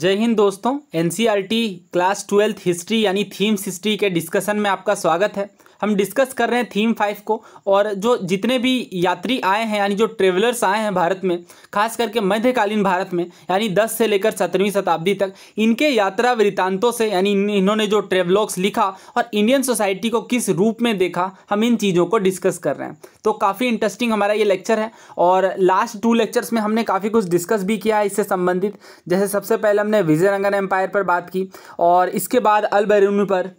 जय हिंद दोस्तों एन क्लास ट्वेल्थ हिस्ट्री यानी थीम्स हिस्ट्री के डिस्कशन में आपका स्वागत है हम डिस्कस कर रहे हैं थीम फाइव को और जो जितने भी यात्री आए हैं यानी जो ट्रेवलर्स आए हैं भारत में खास करके मध्यकालीन भारत में यानी दस से लेकर सत्रहवीं शताब्दी तक इनके यात्रा वृतांतों से यानी इन्होंने जो ट्रेवलॉग्स लिखा और इंडियन सोसाइटी को किस रूप में देखा हम इन चीज़ों को डिस्कस कर रहे हैं तो काफ़ी इंटरेस्टिंग हमारा ये लेक्चर है और लास्ट टू लेक्चर्स में हमने काफ़ी कुछ डिस्कस भी किया है इससे संबंधित जैसे सबसे पहले हमने विजयनगर एम्पायर पर बात की और इसके बाद अलबैरून पर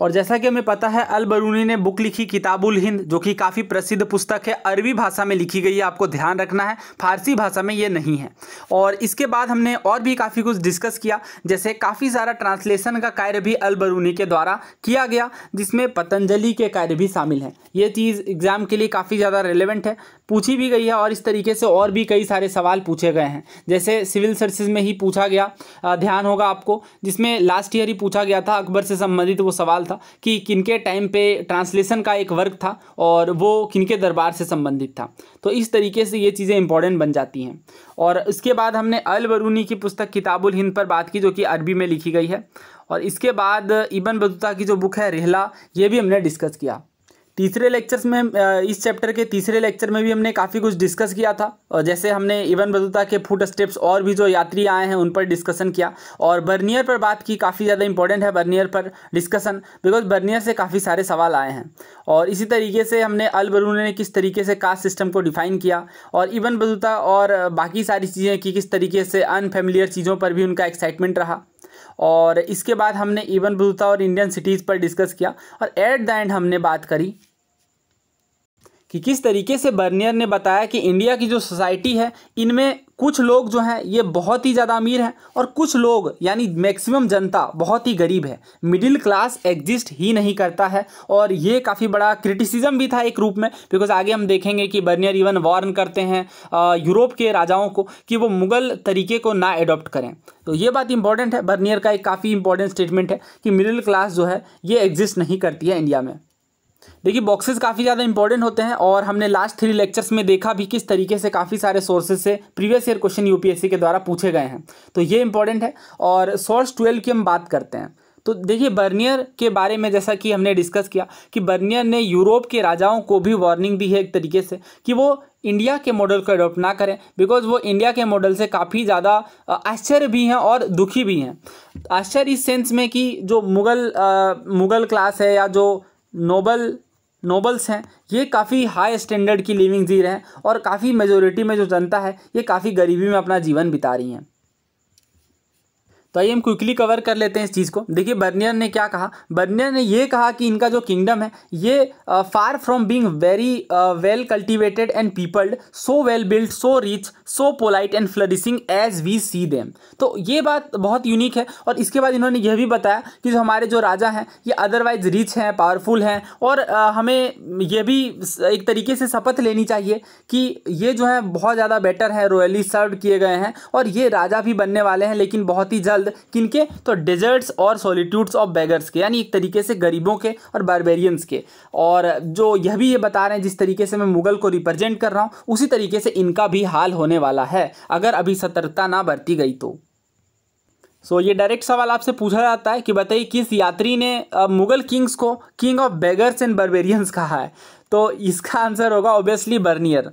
और जैसा कि हमें पता है अल बरूनी ने बुक लिखी किताबुल हिंद जो कि काफ़ी प्रसिद्ध पुस्तक है अरबी भाषा में लिखी गई है आपको ध्यान रखना है फारसी भाषा में ये नहीं है और इसके बाद हमने और भी काफ़ी कुछ डिस्कस किया जैसे काफ़ी सारा ट्रांसलेशन का कार्य भी अल बरूनी के द्वारा किया गया जिसमें पतंजलि के कार्य भी शामिल हैं ये चीज़ एग्ज़ाम के लिए काफ़ी ज़्यादा रेलिवेंट है पूछी भी गई है और इस तरीके से और भी कई सारे सवाल पूछे गए हैं जैसे सिविल सर्विस में ही पूछा गया ध्यान होगा आपको जिसमें लास्ट ईयर ही पूछा गया था अकबर से संबंधित वो सवाल सवाल था कि किनके टाइम पे ट्रांसलेशन का एक वर्ग था और वो किनके दरबार से संबंधित था तो इस तरीके से ये चीज़ें इंपॉर्टेंट बन जाती हैं और इसके बाद हमने अल बरूनी की पुस्तक किताबुल हिंद पर बात की जो कि अरबी में लिखी गई है और इसके बाद इबन बतूता की जो बुक है रेहला ये भी हमने डिस्कस किया तीसरे लेक्चर्स में इस चैप्टर के तीसरे लेक्चर में भी हमने काफ़ी कुछ डिस्कस किया था और जैसे हमने इवन बदुता के फुट स्टेप्स और भी जो यात्री आए हैं उन पर डिस्कशन किया और बर्नियर पर बात की काफ़ी ज़्यादा इंपॉर्टेंट है बर्नियर पर डिस्कशन बिकॉज बर्नियर से काफ़ी सारे सवाल आए हैं और इसी तरीके से हमने अल बरून ने किस तरीके से कास्ट सिस्टम को डिफाइन किया और इवन बदुता और बाकी सारी चीज़ें कि किस तरीके से अनफेमिलियर चीज़ों पर भी उनका एक्साइटमेंट रहा और इसके बाद हमने इवन बदुता और इंडियन सिटीज़ पर डिस्कस किया और एट द एंड हमने बात करी कि किस तरीके से बर्नियर ने बताया कि इंडिया की जो सोसाइटी है इनमें कुछ लोग जो हैं ये बहुत ही ज़्यादा अमीर हैं और कुछ लोग यानी मैक्सिमम जनता बहुत ही गरीब है मिडिल क्लास एग्जिस्ट ही नहीं करता है और ये काफ़ी बड़ा क्रिटिसिज्म भी था एक रूप में बिकॉज आगे हम देखेंगे कि बर्नियर इवन वार्न करते हैं यूरोप के राजाओं को कि वो मुग़ल तरीके को ना एडोप्ट करें तो ये बात इंपॉर्टेंट है बर्नियर का एक काफ़ी इंपॉर्टेंट स्टेटमेंट है कि मिडिल क्लास जो है ये एग्जिस्ट नहीं करती है इंडिया में देखिए बॉक्सेस काफ़ी ज़्यादा इंपॉर्टेंट होते हैं और हमने लास्ट थ्री लेक्चर्स में देखा भी किस तरीके से काफ़ी सारे सोर्सेज से प्रीवियस ईयर क्वेश्चन यूपीएससी के द्वारा पूछे गए हैं तो ये इंपॉर्टेंट है और सोर्स ट्वेल्व की हम बात करते हैं तो देखिए बर्नियर के बारे में जैसा कि हमने डिस्कस किया कि बर्नियर ने यूरोप के राजाओं को भी वार्निंग दी है एक तरीके से कि वो इंडिया के मॉडल को अडॉप्ट ना करें बिकॉज वो इंडिया के मॉडल से काफ़ी ज़्यादा आश्चर्य भी हैं और दुखी भी हैं आश्चर्य इस सेंस में कि जो मुग़ल मुग़ल क्लास है या जो नोबल नोबल्स हैं ये काफ़ी हाई स्टैंडर्ड की लिविंग जी रहे हैं और काफ़ी मेजोरिटी में जो जनता है ये काफ़ी गरीबी में अपना जीवन बिता रही हैं तो आइए हम क्विकली कवर कर लेते हैं इस चीज़ को देखिए बर्नियर ने क्या कहा बर्नियर ने ये कहा कि इनका जो किंगडम है ये far from being very well cultivated and peopled so well built so rich so polite and flourishing as we see them तो ये बात बहुत यूनिक है और इसके बाद इन्होंने यह भी बताया कि जो हमारे जो राजा हैं ये अदरवाइज रिच हैं पावरफुल हैं और uh, हमें यह भी एक तरीके से शपथ लेनी चाहिए कि ये जो है बहुत ज़्यादा बेटर है रॉयली सर्व किए गए हैं और ये राजा भी बनने वाले हैं लेकिन बहुत ही जल्द जल्द किनके तो डेजर्ट्स और सॉलीट्यूड्स ऑफ बैगर्स के यानी एक तरीके से गरीबों के और बारबेरियंस के और जो यह भी ये बता रहे हैं जिस तरीके से मैं मुगल को रिप्रेजेंट कर रहा हूँ उसी तरीके से इनका भी हाल होने वाला है अगर अभी सतर्कता ना बरती गई तो सो so, ये डायरेक्ट सवाल आपसे पूछा जाता है कि बताइए किस यात्री ने मुगल किंग्स को king of beggars and barbarians कहा है तो इसका आंसर होगा ऑब्वियसली बर्नियर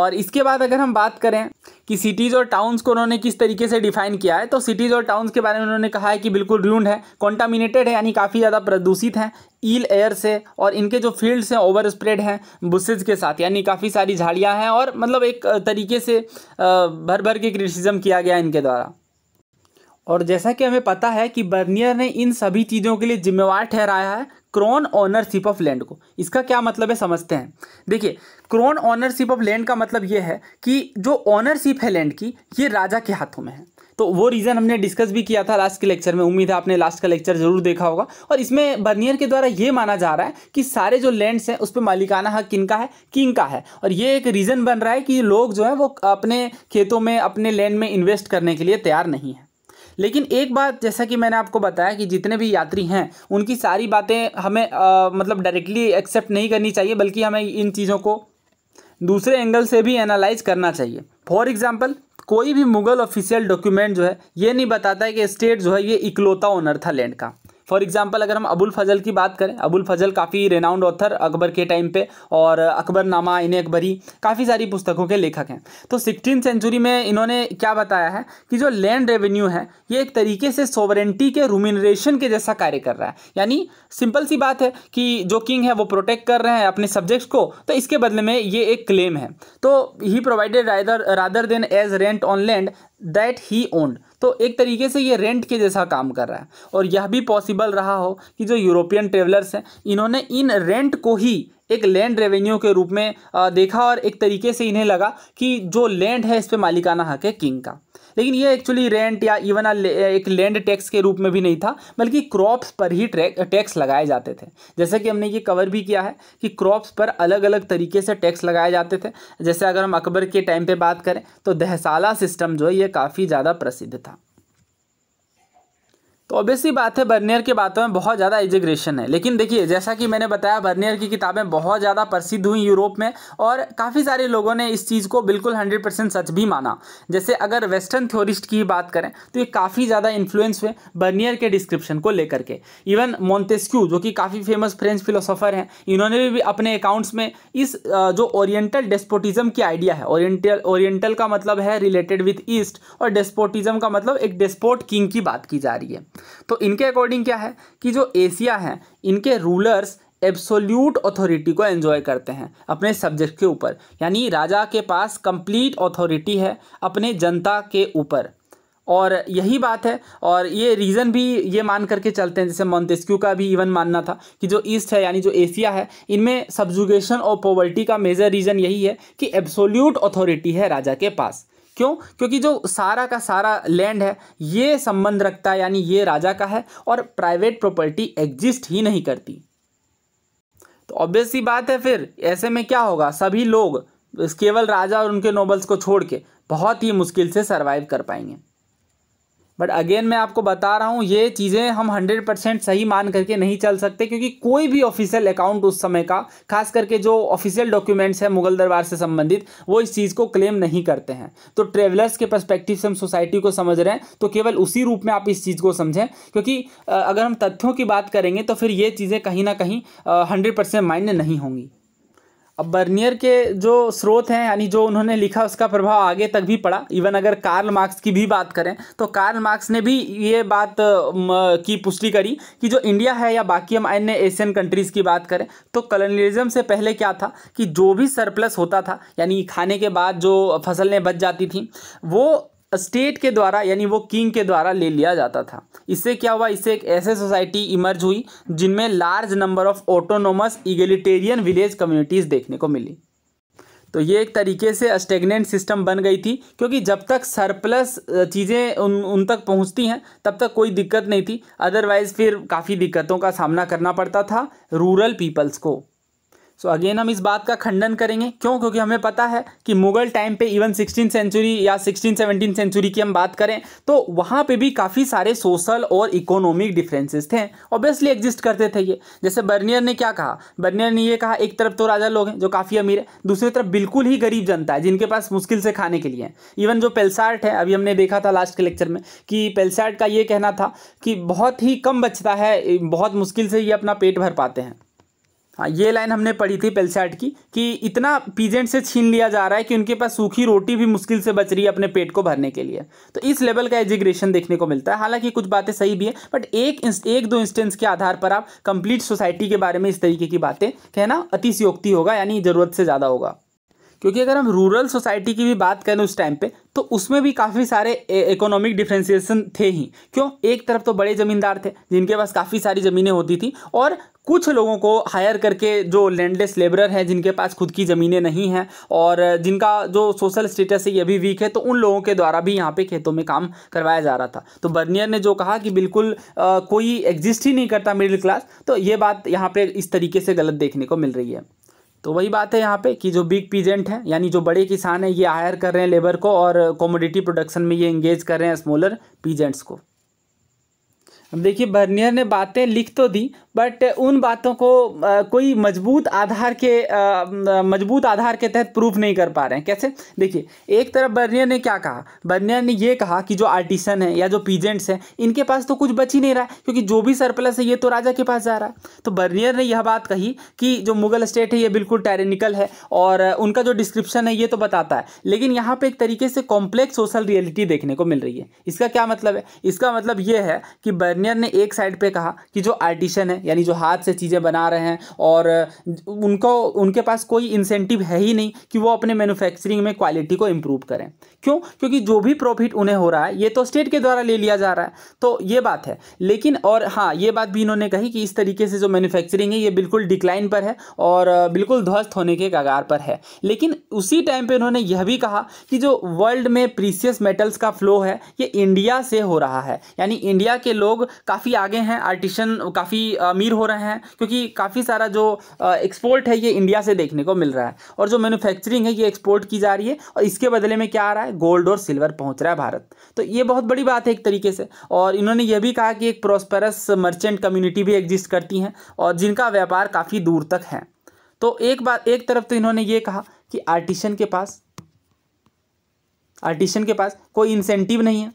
और इसके बाद अगर हम बात करें कि सिटीज़ और टाउन्स को उन्होंने किस तरीके से डिफाइन किया है तो सिटीज़ और टाउन्स के बारे में उन्होंने कहा है कि बिल्कुल रूंड है कॉन्टामिनेटेड है यानी काफ़ी ज़्यादा प्रदूषित हैं ईल एयर से और इनके जो फील्ड्स हैं ओवर स्प्रेड हैं बुसेज के साथ यानी काफ़ी सारी झाड़ियाँ हैं और मतलब एक तरीके से भर भर के क्रिटिसिज्म किया गया इनके द्वारा और जैसा कि हमें पता है कि बर्नियर ने इन सभी चीज़ों के लिए जिम्मेवार ठहराया है क्रोन ऑनरशिप ऑफ लैंड को इसका क्या मतलब है समझते हैं देखिए क्रोन ऑनरशिप ऑफ लैंड का मतलब ये है कि जो ऑनरशिप है लैंड की ये राजा के हाथों में है तो वो रीज़न हमने डिस्कस भी किया था लास्ट के लेक्चर में उम्मीद है आपने लास्ट का लेक्चर जरूर देखा होगा और इसमें बर्नियर के द्वारा ये माना जा रहा है कि सारे जो लैंड्स हैं उस पर मालिकाना हक किन का है किंग का है और ये एक रीज़न बन रहा है कि लोग जो है वो अपने खेतों में अपने लैंड में इन्वेस्ट करने के लिए तैयार नहीं है लेकिन एक बात जैसा कि मैंने आपको बताया कि जितने भी यात्री हैं उनकी सारी बातें हमें आ, मतलब डायरेक्टली एक्सेप्ट नहीं करनी चाहिए बल्कि हमें इन चीज़ों को दूसरे एंगल से भी एनालाइज करना चाहिए फॉर एग्ज़ाम्पल कोई भी मुगल ऑफिशियल डॉक्यूमेंट जो है ये नहीं बताता है कि स्टेट जो है ये इकलौता ओनर था लैंड का फॉर एग्जाम्पल अगर हम अबुल फजल की बात करें अबुल फजल काफ़ी रेनाउंड ऑथर अकबर के टाइम पे और अकबरनामा इन अकबरी काफ़ी सारी पुस्तकों के लेखक हैं तो सिक्सटीन सेंचुरी में इन्होंने क्या बताया है कि जो लैंड रेवेन्यू है ये एक तरीके से सोवरेंटी के रूमिनरेशन के जैसा कार्य कर रहा है यानी सिंपल सी बात है कि जो किंग है वो प्रोटेक्ट कर रहे हैं अपने सब्जेक्ट्स को तो इसके बदले में ये एक क्लेम है तो he provided rather than as rent on land that he owned तो एक तरीके से ये रेंट के जैसा काम कर रहा है और यह भी पॉसिबल रहा हो कि जो यूरोपियन ट्रेवलर्स हैं इन्होंने इन रेंट को ही एक लैंड रेवेन्यू के रूप में देखा और एक तरीके से इन्हें लगा कि जो लैंड है इस पर मालिकाना हक है किंग का लेकिन ये एक्चुअली रेंट या इवन एक लैंड टैक्स के रूप में भी नहीं था बल्कि क्रॉप्स पर ही टैक्स लगाए जाते थे जैसे कि हमने ये कवर भी किया है कि क्रॉप्स पर अलग अलग तरीके से टैक्स लगाए जाते थे जैसे अगर हम अकबर के टाइम पर बात करें तो दहसाला सिस्टम जो है ये काफ़ी ज़्यादा प्रसिद्ध था तो ऑब्वियसली बात है बर्नियर की बातों में बहुत ज़्यादा एजिग्रेशन है लेकिन देखिए जैसा कि मैंने बताया बर्नियर की किताबें बहुत ज़्यादा प्रसिद्ध हुई यूरोप में और काफ़ी सारे लोगों ने इस चीज़ को बिल्कुल हंड्रेड परसेंट सच भी माना जैसे अगर वेस्टर्न थ्योरिस्ट की बात करें तो ये काफ़ी ज़्यादा इन्फ्लुएंस हुए बर्नियर के डिस्क्रिप्शन को लेकर के इवन मोन्तेस्क्यू जो कि काफ़ी फेमस फ्रेंच फिलोसोफर हैं इन्होंने भी अपने अकाउंट्स में इस जो ओरिएंटल डेस्पोटिज्म की आइडिया है ओरिएंटल ओरिएंटल का मतलब है रिलेटेड विथ ईस्ट और डेस्पोटिज्म का मतलब एक डेस्पोट किंग की बात की जा रही है तो इनके अकॉर्डिंग क्या है कि जो एशिया है इनके रूलर्स एब्सोल्यूट अथॉरिटी को एन्जॉय करते हैं अपने सब्जेक्ट के ऊपर यानी राजा के पास कंप्लीट अथॉरिटी है अपने जनता के ऊपर और यही बात है और ये रीज़न भी ये मान करके चलते हैं जैसे मॉन्टेस्क्यू का भी इवन मानना था कि जो ईस्ट है यानी जो एशिया है इनमें सब्जुगेशन और पॉवर्टी का मेजर रीज़न यही है कि एब्सोल्यूट अथॉरिटी है राजा के पास क्यों क्योंकि जो सारा का सारा लैंड है ये संबंध रखता है यानी ये राजा का है और प्राइवेट प्रॉपर्टी एग्जिस्ट ही नहीं करती तो ऑब्वियस ही बात है फिर ऐसे में क्या होगा सभी लोग केवल राजा और उनके नोबल्स को छोड़ के बहुत ही मुश्किल से सर्वाइव कर पाएंगे बट अगेन मैं आपको बता रहा हूँ ये चीज़ें हम 100 परसेंट सही मान करके नहीं चल सकते क्योंकि कोई भी ऑफिशियल अकाउंट उस समय का खास करके जो ऑफिशियल डॉक्यूमेंट्स हैं मुगल दरबार से संबंधित वो इस चीज़ को क्लेम नहीं करते हैं तो ट्रेवलर्स के परस्पेक्टिव से हम सोसाइटी को समझ रहे हैं तो केवल उसी रूप में आप इस चीज़ को समझें क्योंकि अगर हम तथ्यों की बात करेंगे तो फिर ये चीज़ें कहीं ना कहीं हंड्रेड मान्य नहीं होंगी अब बर्नियर के जो स्रोत हैं यानी जो उन्होंने लिखा उसका प्रभाव आगे तक भी पड़ा इवन अगर कार्ल मार्क्स की भी बात करें तो कार्ल मार्क्स ने भी ये बात की पुष्टि करी कि जो इंडिया है या बाकी हम अन्य एशियन कंट्रीज़ की बात करें तो कलोनलिज्म से पहले क्या था कि जो भी सरप्लस होता था यानी खाने के बाद जो फसलें बच जाती थी वो स्टेट के द्वारा यानी वो किंग के द्वारा ले लिया जाता था इससे क्या हुआ इससे एक ऐसे सोसाइटी इमर्ज हुई जिनमें large number of autonomous egalitarian village communities देखने को मिली तो ये एक तरीके से स्टेगनेंट सिस्टम बन गई थी क्योंकि जब तक सरप्लस चीज़ें उन उन तक पहुंचती हैं तब तक कोई दिक्कत नहीं थी अदरवाइज़ फिर काफ़ी दिक्कतों का सामना करना पड़ता था रूरल पीपल्स को सो so अगेन हम इस बात का खंडन करेंगे क्यों क्योंकि हमें पता है कि मुगल टाइम पे इवन सिक्सटीन सेंचुरी या सिक्सटीन सेवनटीन सेंचुरी की हम बात करें तो वहाँ पे भी काफ़ी सारे सोशल और इकोनॉमिक डिफरेंसेस थे ऑब्वियसली एग्जिस्ट करते थे ये जैसे बर्नियर ने क्या कहा बर्नियर ने ये कहा एक तरफ तो राजा लोग हैं जो काफ़ी अमीर है दूसरी तरफ बिल्कुल ही गरीब जनता है जिनके पास मुश्किल से खाने के लिए इवन जो पेल्सार्ट है अभी हमने देखा था लास्ट के लेक्चर में कि पेल्सार्ट का ये कहना था कि बहुत ही कम बचता है बहुत मुश्किल से ये अपना पेट भर पाते हैं हाँ ये लाइन हमने पढ़ी थी पेलसैट की कि इतना पीजेंट से छीन लिया जा रहा है कि उनके पास सूखी रोटी भी मुश्किल से बच रही है अपने पेट को भरने के लिए तो इस लेवल का एजिग्रेशन देखने को मिलता है हालांकि कुछ बातें सही भी है बट एक एक दो इंस्टेंस के आधार पर आप कंप्लीट सोसाइटी के बारे में इस तरीके की बातें कहना अतिशयोक्ति होगा यानी ज़रूरत से ज़्यादा होगा क्योंकि अगर हम रूरल सोसाइटी की भी बात करें उस टाइम पे तो उसमें भी काफ़ी सारे इकोनॉमिक डिफ्रेंसिएशन थे ही क्यों एक तरफ तो बड़े ज़मींदार थे जिनके पास काफ़ी सारी ज़मीनें होती थी और कुछ लोगों को हायर करके जो लैंडलेस लेबरर हैं जिनके पास खुद की ज़मीनें नहीं हैं और जिनका जो सोशल स्टेटस है ये भी वीक है तो उन लोगों के द्वारा भी यहाँ पे खेतों में काम करवाया जा रहा था तो बर्नियर ने जो कहा कि बिल्कुल आ, कोई एग्जिस्ट ही नहीं करता मिडिल क्लास तो ये बात यहाँ पर इस तरीके से गलत देखने को मिल रही है तो वही बात है यहाँ पे कि जो बिग पीजेंट हैं यानी जो बड़े किसान हैं ये हायर कर रहे हैं लेबर को और कॉमोडिटी प्रोडक्शन में ये इंगेज कर रहे हैं स्मॉलर पीजेंट्स को अब देखिए बर्नियर ने बातें लिख तो दी बट उन बातों को कोई मजबूत आधार के मजबूत आधार के तहत प्रूफ नहीं कर पा रहे हैं कैसे देखिए एक तरफ बर्नियर ने क्या कहा बर्नियर ने ये कहा कि जो आर्टिसन है या जो पीजेंट्स हैं इनके पास तो कुछ बच ही नहीं रहा है क्योंकि जो भी सरप्लस है ये तो राजा के पास जा रहा है तो बर्नियर ने यह बात कही कि जो मुगल स्टेट है ये बिल्कुल टेरेनिकल है और उनका जो डिस्क्रिप्शन है ये तो बताता है लेकिन यहाँ पर एक तरीके से कॉम्प्लेक्स सोशल रियलिटी देखने को मिल रही है इसका क्या मतलब है इसका मतलब ये है कि बर्नियर ने एक साइड पर कहा कि जो आर्टिशन है यानी जो हाथ से चीज़ें बना रहे हैं और उनको उनके पास कोई इंसेंटिव है ही नहीं कि वो अपने मैन्युफैक्चरिंग में क्वालिटी को इम्प्रूव करें क्यों क्योंकि जो भी प्रॉफिट उन्हें हो रहा है ये तो स्टेट के द्वारा ले लिया जा रहा है तो ये बात है लेकिन और हाँ ये बात भी इन्होंने कही कि इस तरीके से जो मैन्युफैक्चरिंग है ये बिल्कुल डिक्लाइन पर है और बिल्कुल ध्वस्त होने के कगार पर है लेकिन उसी टाइम पर उन्होंने यह भी कहा कि जो वर्ल्ड में प्रीसियस मेटल्स का फ्लो है ये इंडिया से हो रहा है यानी इंडिया के लोग काफ़ी आगे हैं आर्टिशन काफ़ी अमीर हो रहे हैं क्योंकि काफ़ी सारा जो एक्सपोर्ट है ये इंडिया से देखने को मिल रहा है और जो मैन्युफैक्चरिंग है ये एक्सपोर्ट की जा रही है और इसके बदले में क्या आ रहा है गोल्ड और सिल्वर पहुंच रहा है भारत तो ये बहुत बड़ी बात है एक तरीके से और इन्होंने यह भी कहा कि एक प्रोस्परस मर्चेंट कम्युनिटी भी एग्जिस्ट करती हैं और जिनका व्यापार काफ़ी दूर तक है तो एक बात एक तरफ तो इन्होंने ये कहा कि आर्टिशन के पास आर्टिशन के पास कोई इंसेंटिव नहीं है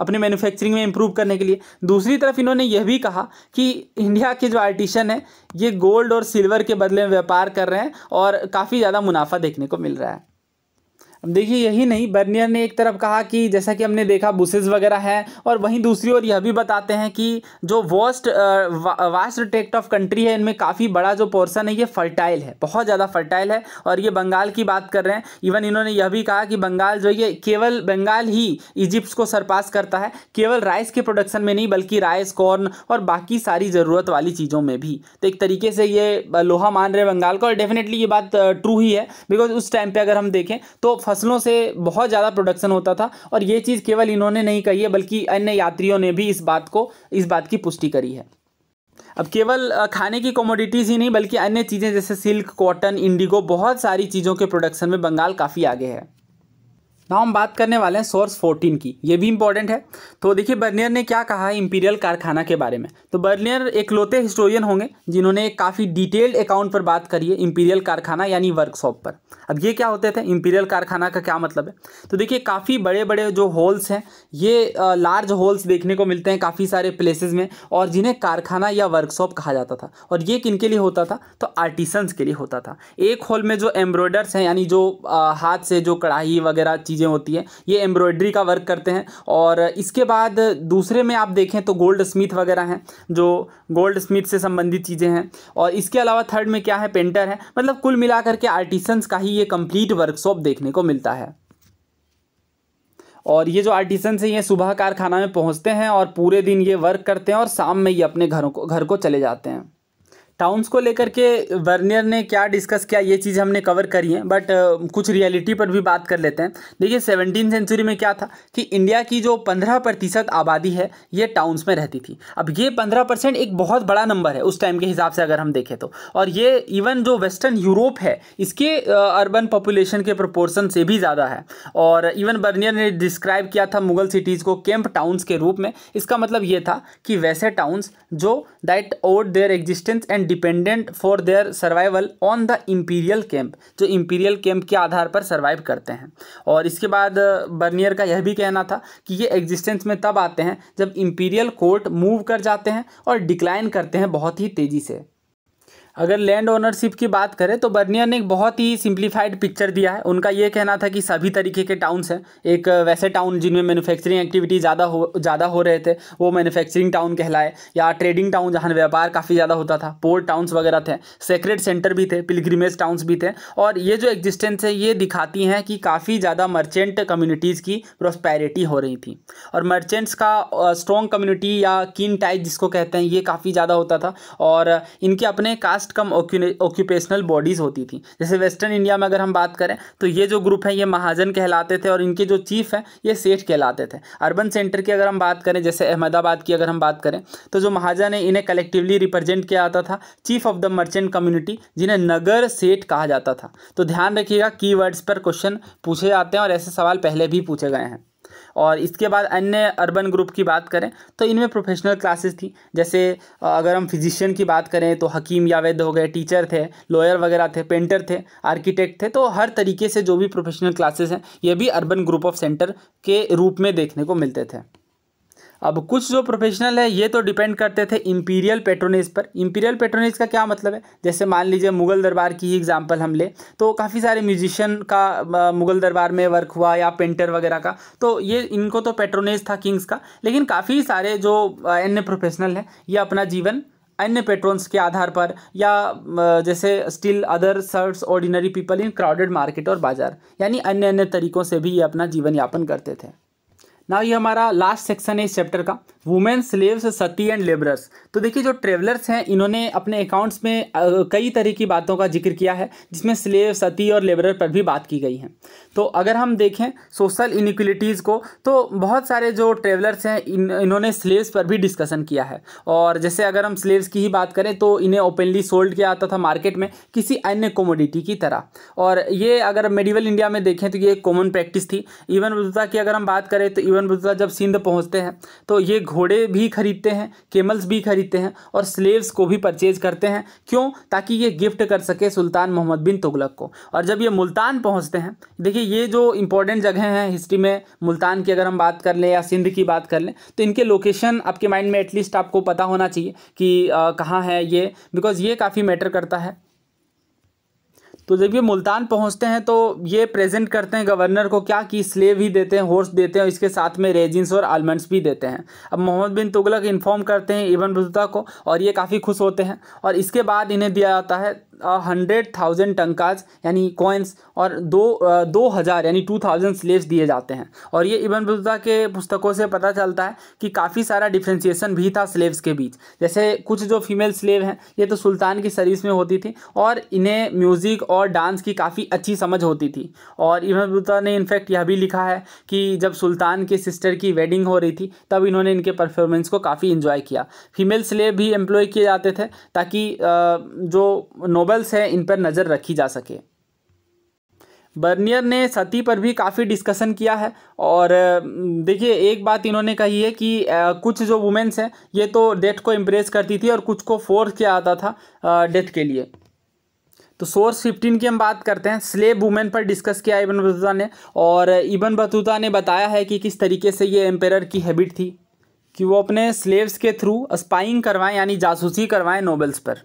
अपने मैन्युफैक्चरिंग में इम्प्रूव करने के लिए दूसरी तरफ इन्होंने यह भी कहा कि इंडिया के जो आर्टिशन हैं ये गोल्ड और सिल्वर के बदले में व्यापार कर रहे हैं और काफ़ी ज़्यादा मुनाफा देखने को मिल रहा है अब देखिए यही नहीं बर्नियर ने एक तरफ कहा कि जैसा कि हमने देखा बुसेस वगैरह हैं और वहीं दूसरी ओर यह भी बताते हैं कि जो vast vast tract of country है इनमें काफ़ी बड़ा जो पोर्सन है ये फर्टाइल है बहुत ज़्यादा फर्टाइल है और ये बंगाल की बात कर रहे हैं इवन इन्होंने यह भी कहा कि बंगाल जो ये केवल बंगाल ही इजिप्ट को सरपास करता है केवल राइस के प्रोडक्शन में नहीं बल्कि राइस कॉर्न और बाकी सारी ज़रूरत वाली चीज़ों में भी तो एक तरीके से ये लोहा मान रहे बंगाल का और डेफिनेटली ये बात ट्रू ही है बिकॉज उस टाइम पर अगर हम देखें तो फसलों से बहुत ज़्यादा प्रोडक्शन होता था और ये चीज़ केवल इन्होंने नहीं कही है बल्कि अन्य यात्रियों ने भी इस बात को इस बात की पुष्टि करी है अब केवल खाने की कमोडिटीज़ ही नहीं बल्कि अन्य चीज़ें जैसे सिल्क कॉटन इंडिगो बहुत सारी चीज़ों के प्रोडक्शन में बंगाल काफ़ी आगे है ना हम बात करने वाले हैं सोर्स 14 की ये भी इंपॉर्टेंट है तो देखिए बर्नियर ने क्या कहा है इंपीरियल कारखाना के बारे में तो बर्नियर एकलौते हिस्टोरियन होंगे जिन्होंने काफ़ी डिटेल्ड अकाउंट पर बात करी है इंपीरियल कारखाना यानी वर्कशॉप पर अब ये क्या होते थे इंपीरियल कारखाना का क्या मतलब है तो देखिए काफ़ी बड़े बड़े जो होल्स हैं ये लार्ज होल्स देखने को मिलते हैं काफ़ी सारे प्लेसेज में और जिन्हें कारखाना या वर्कशॉप कहा जाता था और ये किन के लिए होता था तो आर्टिसंस के लिए होता था एक होल में जो एम्ब्रॉयडर्स हैं यानी जो हाथ से जो कढ़ाई वगैरह चीज़ चीज़ें होती हैं ये एम्ब्रॉयड्री का वर्क करते हैं और इसके बाद दूसरे में आप देखें तो गोल्ड स्मिथ वगैरह हैं जो गोल्ड स्मिथ से संबंधित चीज़ें हैं और इसके अलावा थर्ड में क्या है पेंटर है मतलब कुल मिलाकर के आर्टिसंस का ही ये कंप्लीट वर्कशॉप देखने को मिलता है और ये जो आर्टिसंस हैं ये सुबह कारखाना में पहुंचते हैं और पूरे दिन ये वर्क करते हैं और शाम में ये अपने घरों को घर को चले जाते हैं टाउन्स को लेकर के वर्नियर ने क्या डिस्कस किया ये चीज़ हमने कवर करी है बट कुछ रियलिटी पर भी बात कर लेते हैं देखिए सेवनटीन सेंचुरी में क्या था कि इंडिया की जो पंद्रह प्रतिशत आबादी है ये टाउन्स में रहती थी अब ये पंद्रह परसेंट एक बहुत बड़ा नंबर है उस टाइम के हिसाब से अगर हम देखें तो और ये इवन जो वेस्टर्न यूरोप है इसके अर्बन पॉपुलेशन के प्रोपोर्सन से भी ज़्यादा है और इवन बर्नियर ने डिस्क्राइब किया था मुगल सिटीज़ को कैंप टाउन्स के रूप में इसका मतलब ये था कि वैसे टाउन्स जो that owed their existence and dependent for their survival on the imperial camp जो इम्पीरियल कैंप के आधार पर सर्वाइव करते हैं और इसके बाद बर्नियर का यह भी कहना था कि ये एग्जिस्टेंस में तब आते हैं जब इम्पीरियल कोर्ट मूव कर जाते हैं और डिक्लाइन करते हैं बहुत ही तेज़ी से अगर लैंड ओनरशिप की बात करें तो बर्नियर ने एक बहुत ही सिंप्लीफाइड पिक्चर दिया है उनका ये कहना था कि सभी तरीके के टाउन्स हैं एक वैसे टाउन जिनमें मैन्युफैक्चरिंग एक्टिविटी ज़्यादा हो ज़्यादा हो रहे थे वो मैन्युफैक्चरिंग टाउन कहलाए या ट्रेडिंग टाउन जहाँ व्यापार काफ़ी ज़्यादा होता था पोर्ट टाउन्स वगैरह थे सेक्रेट सेंटर भी थे पिलग्रीमेज टाउन्स भी थे और ये जो एग्जिस्टेंस है ये दिखाती हैं कि काफ़ी ज़्यादा मर्चेंट कम्युनिटीज़ की प्रोस्पैरिटी हो रही थी और मर्चेंट्स का स्ट्रॉन्ग कम्युनिटी या किन टाइप जिसको कहते हैं ये काफ़ी ज़्यादा होता था और इनके अपने caste caste cum occupational bodies होती थी जैसे वेस्टर्न इंडिया में अगर हम बात करें तो ये जो ग्रुप है ये महाजन कहलाते थे और इनके जो चीफ हैं ये सेठ कहलाते थे अर्बन सेंटर की अगर हम बात करें जैसे अहमदाबाद की अगर हम बात करें तो जो महाजन है इन्हें कलेक्टिवली रिप्रेजेंट किया जाता था chief of the merchant community जिन्हें नगर सेठ कहा जाता था तो ध्यान रखिएगा की पर क्वेश्चन पूछे जाते हैं और ऐसे सवाल पहले भी पूछे गए हैं और इसके बाद अन्य अर्बन ग्रुप की बात करें तो इनमें प्रोफेशनल क्लासेस थी जैसे अगर हम फिजिशियन की बात करें तो हकीम या वैद्य हो गए टीचर थे लॉयर वगैरह थे पेंटर थे आर्किटेक्ट थे तो हर तरीके से जो भी प्रोफेशनल क्लासेस हैं ये भी अर्बन ग्रुप ऑफ सेंटर के रूप में देखने को मिलते थे अब कुछ जो प्रोफेशनल है ये तो डिपेंड करते थे इम्पीरियल पेट्रोनेज पर इम्पीरियल पेट्रोनेज का क्या मतलब है जैसे मान लीजिए मुगल दरबार की ही एग्जांपल हम ले तो काफ़ी सारे म्यूजिशियन का मुगल दरबार में वर्क हुआ या पेंटर वगैरह का तो ये इनको तो पेट्रोनेज था किंग्स का लेकिन काफ़ी सारे जो अन्य प्रोफेशनल हैं ये अपना जीवन अन्य पेट्रोन्स के आधार पर या जैसे still other sorts ordinary people in crowded market और बाजार यानी अन्य अन्य तरीकों से भी ये अपना जीवन यापन करते थे ना ये हमारा लास्ट सेक्शन है इस चैप्टर का women slaves sati and labourers तो देखिए जो ट्रेवलर्स हैं इन्होंने अपने अकाउंट्स में कई तरह की बातों का जिक्र किया है जिसमें स्लेव सती और लेबरर पर भी बात की गई है तो अगर हम देखें सोशल इनिक्वलिटीज़ को तो बहुत सारे जो ट्रेवलर्स हैं इन इन्होंने स्लेव्स पर भी डिस्कशन किया है और जैसे अगर हम स्लेव्स की ही बात करें तो इन्हें ओपनली सोल्ड किया जाता था मार्केट में किसी अन्य कॉमोडिटी की तरह और ये अगर मेडिवल इंडिया में देखें तो ये एक कॉमन प्रैक्टिस थी इवन बुद्धता की अगर हम बात करें तो इवन बुद्धता जब सिंध पहुँचते हैं तो ये घोड़े भी खरीदते हैं केमल्स भी खरीदते हैं और स्लेव्स को भी परचेज करते हैं क्यों ताकि ये गिफ्ट कर सके सुल्तान मोहम्मद बिन तुगलक को और जब ये मुल्तान पहुँचते हैं देखिए ये जो इंपॉर्टेंट जगह हैं हिस्ट्री में मुल्तान की अगर हम बात कर लें या सिंध की बात कर लें तो इनके लोकेशन आपके माइंड में एटलीस्ट आपको पता होना चाहिए कि कहाँ है ये बिकॉज ये काफ़ी मैटर करता है तो जब ये मुल्तान पहुंचते हैं तो ये प्रेजेंट करते हैं गवर्नर को क्या कि स्लेव ही देते हैं हॉर्स देते हैं और इसके साथ में रेजिन्स और आलमंड्स भी देते हैं अब मोहम्मद बिन तुगलक इन्फॉर्म करते हैं इबन बतूता को और ये काफ़ी खुश होते हैं और इसके बाद इन्हें दिया जाता है हंड्रेड थाउजेंड टंकाज यानी कॉइन्स और दो आ, दो हज़ार यानी टू थाउजेंड स्लेव्स दिए जाते हैं और ये इबन बतूता के पुस्तकों से पता चलता है कि काफ़ी सारा डिफ्रेंसीसन भी था स्लेव्स के बीच जैसे कुछ जो फीमेल स्लेव हैं ये तो सुल्तान की सर्विस में होती थी और इन्हें म्यूज़िक और डांस की काफ़ी अच्छी समझ होती थी और इबन बतूता ने इनफैक्ट यह भी लिखा है कि जब सुल्तान के सिस्टर की वेडिंग हो रही थी तब इन्होंने इनके परफॉर्मेंस को काफ़ी इन्जॉय किया फीमेल स्लेव भी एम्प्लॉय किए जाते थे ताकि जो नोबल रिन्यूएबल्स हैं इन पर नज़र रखी जा सके बर्नियर ने सती पर भी काफ़ी डिस्कशन किया है और देखिए एक बात इन्होंने कही है कि कुछ जो वुमेंस हैं ये तो डेथ को इम्प्रेस करती थी और कुछ को फोर्स किया आता था डेथ के लिए तो सोर्स फिफ्टीन की हम बात करते हैं स्लेब वुमेन पर डिस्कस किया इबन बतूता ने और इबन बतूता ने बताया है कि किस तरीके से ये एम्पेयर की हैबिट थी कि वो अपने स्लेव्स के थ्रू स्पाइंग करवाएं यानी जासूसी करवाएं नोबल्स पर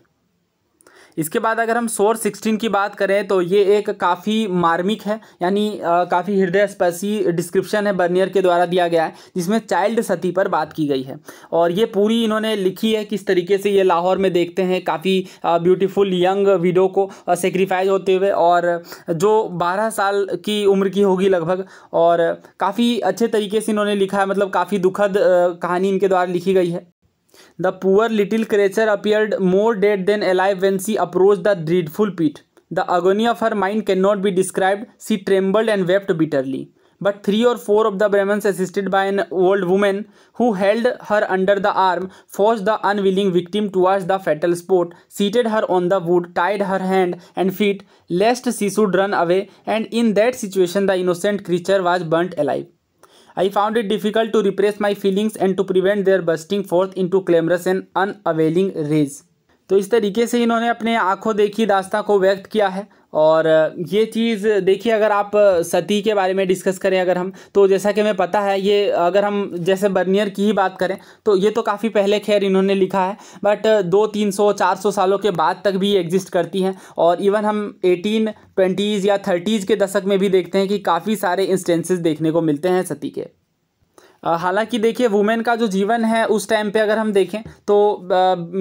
इसके बाद अगर हम सोर सिक्सटीन की बात करें तो ये एक काफ़ी मार्मिक है यानी काफ़ी हृदय स्पर्शी डिस्क्रिप्शन है बर्नियर के द्वारा दिया गया है जिसमें चाइल्ड सती पर बात की गई है और ये पूरी इन्होंने लिखी है किस तरीके से ये लाहौर में देखते हैं काफ़ी ब्यूटीफुल यंग विडो को सेक्रीफाइज होते हुए और जो बारह साल की उम्र की होगी लगभग और काफ़ी अच्छे तरीके से इन्होंने लिखा है मतलब काफ़ी दुखद कहानी इनके द्वारा लिखी गई है The poor little creature appeared more dead than alive when she approached the dreadful pit. The agony of her mind cannot be described. She trembled and wept bitterly. But three or four of the Brahmins, assisted by an old woman who held her under the arm, forced the unwilling victim towards the fatal spot, seated her on the wood, tied her hand and feet, lest she should run away, and in that situation the innocent creature was burnt alive. I found it difficult to repress my feelings and to prevent their bursting forth into clamorous and unavailing rage तो इस तरीके से इन्होंने अपने आंखों देखी दास्ता को व्यक्त किया है और ये चीज़ देखिए अगर आप सती के बारे में डिस्कस करें अगर हम तो जैसा कि हमें पता है ये अगर हम जैसे बर्नियर की ही बात करें तो ये तो काफ़ी पहले खैर इन्होंने लिखा है बट दो तीन सौ चार सौ सालों के बाद तक भी एग्जिस्ट करती हैं और इवन हम एटीन ट्वेंटीज़ या थर्टीज़ के दशक में भी देखते हैं कि काफ़ी सारे इंस्टेंसेज देखने को मिलते हैं सती के हालांकि देखिए वुमेन का जो जीवन है उस टाइम पे अगर हम देखें तो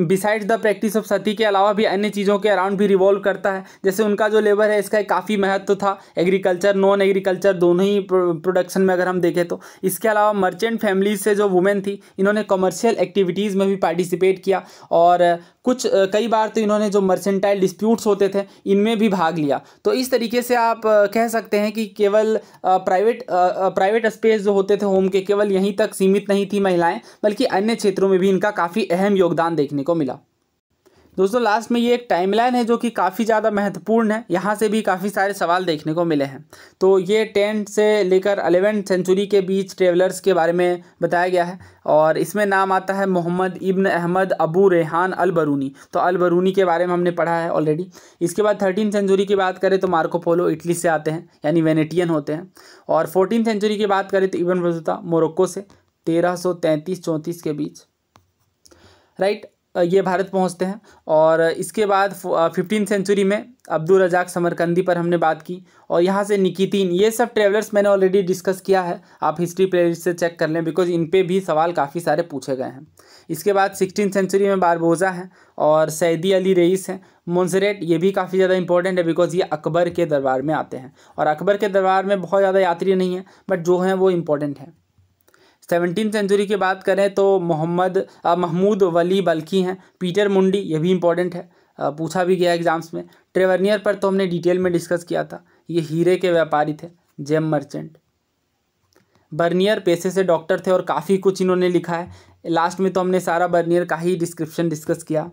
besides the practice of sati के अलावा भी अन्य चीज़ों के अराउंड भी रिवॉल्व करता है जैसे उनका जो लेबर है इसका काफ़ी महत्व था एग्रीकल्चर नॉन एग्रीकल्चर दोनों ही प्रोडक्शन में अगर हम देखें तो इसके अलावा मर्चेंट फैमिलीज से जो वुमेन थी इन्होंने कमर्शियल एक्टिविटीज़ में भी पार्टिसिपेट किया और कुछ कई बार तो इन्होंने जो मर्सेंटाइल डिस्प्यूट्स होते थे इनमें भी भाग लिया तो इस तरीके से आप कह सकते हैं कि केवल प्राइवेट प्राइवेट स्पेस जो होते थे होम के केवल यहीं तक सीमित नहीं थी महिलाएं बल्कि अन्य क्षेत्रों में भी इनका काफ़ी अहम योगदान देखने को मिला दोस्तों लास्ट में ये एक टाइमलाइन है जो कि काफ़ी ज़्यादा महत्वपूर्ण है यहाँ से भी काफ़ी सारे सवाल देखने को मिले हैं तो ये टेंथ से लेकर अलेवेंथ सेंचुरी के बीच ट्रेवलर्स के बारे में बताया गया है और इसमें नाम आता है मोहम्मद इब्न अहमद अबू रेहान अल बरूनी तो अल बरूनी के बारे में हमने पढ़ा है ऑलरेडी इसके बाद थर्टीन सेंचुरी की बात करें तो मार्कोपोलो इटली से आते हैं यानी वेनेटियन होते हैं और फोर्टीन सेंचुरी की बात करें तो इबन बतूता मोरक्को से तेरह सौ तैंतीस चौंतीस के बीच राइट ये भारत पहुंचते हैं और इसके बाद फिफ्टीन सेंचुरी में अब्दुल रजाक समरकंदी पर हमने बात की और यहाँ से निकितीन ये सब ट्रेवलर्स मैंने ऑलरेडी डिस्कस किया है आप हिस्ट्री प्ले से चेक कर लें बिकॉज इन पे भी सवाल काफ़ी सारे पूछे गए हैं इसके बाद सिक्सटीन सेंचुरी में बारबोजा है और सैदी अली रईस हैं मुंसरेट ये भी काफ़ी ज़्यादा इंपॉर्टेंट है बिकॉज ये अकबर के दरबार में आते हैं और अकबर के दरबार में बहुत ज़्यादा यात्री नहीं है बट जो हैं वो इंपॉर्टेंट हैं सेवनटीन सेंचुरी की बात करें तो मोहम्मद महमूद वली बल्कि हैं पीटर मुंडी ये भी इंपॉर्टेंट है आ, पूछा भी गया एग्जाम्स में ट्रेवर्नियर पर तो हमने डिटेल में डिस्कस किया था ये हीरे के व्यापारी थे जेम मर्चेंट बर्नियर पेशे से डॉक्टर थे और काफ़ी कुछ इन्होंने लिखा है लास्ट में तो हमने सारा बर्नियर का ही डिस्क्रिप्शन डिस्कस किया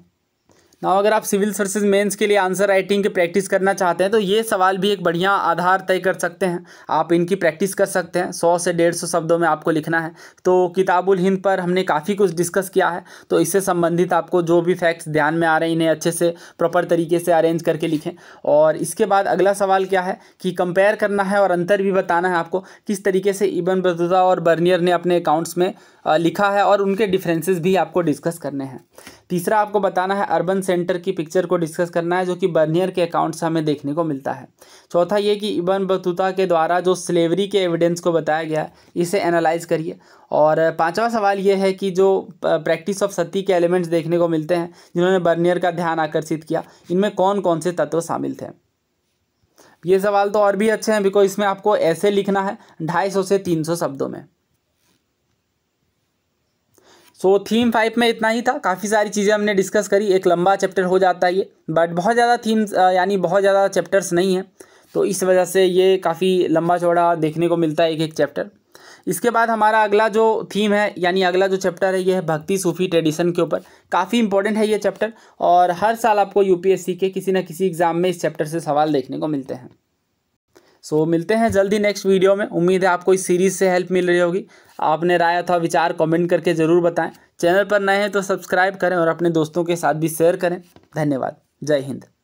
ना अगर आप सिविल सर्विस मेंस के लिए आंसर राइटिंग की प्रैक्टिस करना चाहते हैं तो ये सवाल भी एक बढ़िया आधार तय कर सकते हैं आप इनकी प्रैक्टिस कर सकते हैं सौ से डेढ़ सौ शब्दों में आपको लिखना है तो किताबुल हिंद पर हमने काफ़ी कुछ डिस्कस किया है तो इससे संबंधित आपको जो भी फैक्ट्स ध्यान में आ रहे हैं इन्हें अच्छे से प्रॉपर तरीके से अरेंज करके लिखें और इसके बाद अगला सवाल क्या है कि कंपेयर करना है और अंतर भी बताना है आपको किस तरीके से इबन बतूता और बर्नियर ने अपने अकाउंट्स में लिखा है और उनके डिफ्रेंसेज भी आपको डिस्कस करने हैं तीसरा आपको बताना है अर्बन सेंटर की पिक्चर को डिस्कस करना है जो कि बर्नियर के अकाउंट से हमें देखने को मिलता है चौथा ये कि इबन बतूता के द्वारा जो स्लेवरी के एविडेंस को बताया गया है इसे एनालाइज करिए और पांचवा सवाल ये है कि जो प्रैक्टिस ऑफ सती के एलिमेंट्स देखने को मिलते हैं जिन्होंने बर्नियर का ध्यान आकर्षित किया इनमें कौन कौन से तत्व शामिल थे ये सवाल तो और भी अच्छे हैं बिकॉज इसमें आपको ऐसे लिखना है ढाई सौ से तीन सौ शब्दों में सो थीम फाइव में इतना ही था काफ़ी सारी चीज़ें हमने डिस्कस करी एक लंबा चैप्टर हो जाता है ये बट बहुत ज़्यादा थीम्स यानी बहुत ज़्यादा चैप्टर्स नहीं हैं तो इस वजह से ये काफ़ी लंबा चौड़ा देखने को मिलता है एक एक चैप्टर इसके बाद हमारा अगला जो थीम है यानी अगला जो चैप्टर है ये है भक्ति सूफी ट्रेडिशन के ऊपर काफ़ी इंपॉर्टेंट है ये चैप्टर और हर साल आपको यूपीएससी के किसी न किसी एग्ज़ाम में इस चैप्टर से सवाल देखने को मिलते हैं सो मिलते हैं जल्दी नेक्स्ट वीडियो में उम्मीद है आपको इस सीरीज़ से हेल्प मिल रही होगी आपने राय अथवा विचार कमेंट करके ज़रूर बताएं चैनल पर नए हैं तो सब्सक्राइब करें और अपने दोस्तों के साथ भी शेयर करें धन्यवाद जय हिंद